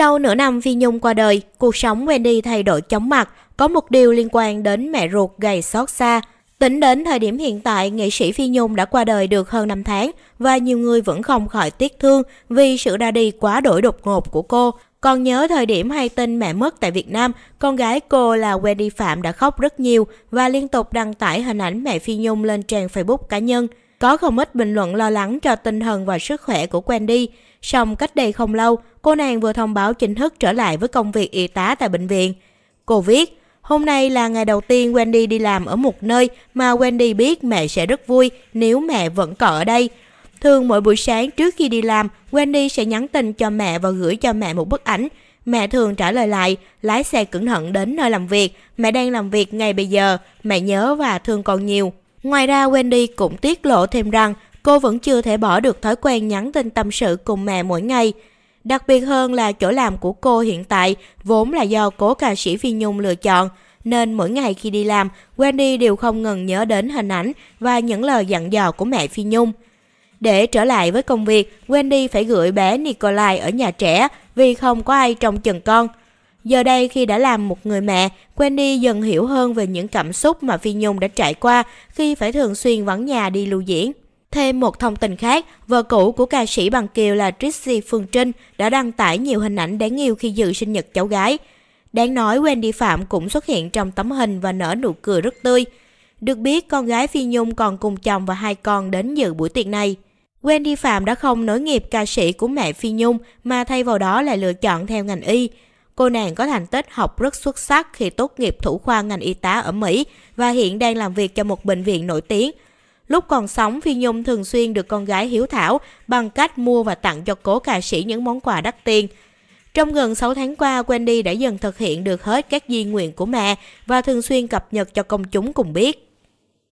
Sau nửa năm Phi Nhung qua đời, cuộc sống Wendy thay đổi chóng mặt, có một điều liên quan đến mẹ ruột gầy xót xa. Tính đến thời điểm hiện tại, nghệ sĩ Phi Nhung đã qua đời được hơn 5 tháng và nhiều người vẫn không khỏi tiếc thương vì sự ra đi quá đổi đột ngột của cô. Còn nhớ thời điểm hay tin mẹ mất tại Việt Nam, con gái cô là Wendy Phạm đã khóc rất nhiều và liên tục đăng tải hình ảnh mẹ Phi Nhung lên trang Facebook cá nhân. Có không ít bình luận lo lắng cho tinh thần và sức khỏe của Wendy. Song cách đây không lâu, cô nàng vừa thông báo chính thức trở lại với công việc y tá tại bệnh viện. Cô viết, hôm nay là ngày đầu tiên Wendy đi làm ở một nơi mà Wendy biết mẹ sẽ rất vui nếu mẹ vẫn còn ở đây. Thường mỗi buổi sáng trước khi đi làm, Wendy sẽ nhắn tin cho mẹ và gửi cho mẹ một bức ảnh. Mẹ thường trả lời lại, lái xe cẩn thận đến nơi làm việc, mẹ đang làm việc ngay bây giờ, mẹ nhớ và thương con nhiều. Ngoài ra, Wendy cũng tiết lộ thêm rằng cô vẫn chưa thể bỏ được thói quen nhắn tin tâm sự cùng mẹ mỗi ngày. Đặc biệt hơn là chỗ làm của cô hiện tại vốn là do cố ca sĩ Phi Nhung lựa chọn, nên mỗi ngày khi đi làm, Wendy đều không ngừng nhớ đến hình ảnh và những lời dặn dò của mẹ Phi Nhung. Để trở lại với công việc, Wendy phải gửi bé Nikolai ở nhà trẻ vì không có ai trông chừng con – Giờ đây khi đã làm một người mẹ, Wendy dần hiểu hơn về những cảm xúc mà Phi Nhung đã trải qua khi phải thường xuyên vắng nhà đi lưu diễn. Thêm một thông tin khác, vợ cũ của ca sĩ Bằng Kiều là Trixie Phương Trinh đã đăng tải nhiều hình ảnh đáng yêu khi dự sinh nhật cháu gái. Đáng nói Wendy Phạm cũng xuất hiện trong tấm hình và nở nụ cười rất tươi. Được biết, con gái Phi Nhung còn cùng chồng và hai con đến dự buổi tiệc này. Wendy Phạm đã không nối nghiệp ca sĩ của mẹ Phi Nhung mà thay vào đó là lựa chọn theo ngành y. Cô nàng có thành tích học rất xuất sắc khi tốt nghiệp thủ khoa ngành y tá ở Mỹ và hiện đang làm việc cho một bệnh viện nổi tiếng. Lúc còn sống, Phi Nhung thường xuyên được con gái hiếu thảo bằng cách mua và tặng cho cố ca sĩ những món quà đắt tiền. Trong gần 6 tháng qua, Wendy đã dần thực hiện được hết các di nguyện của mẹ và thường xuyên cập nhật cho công chúng cùng biết.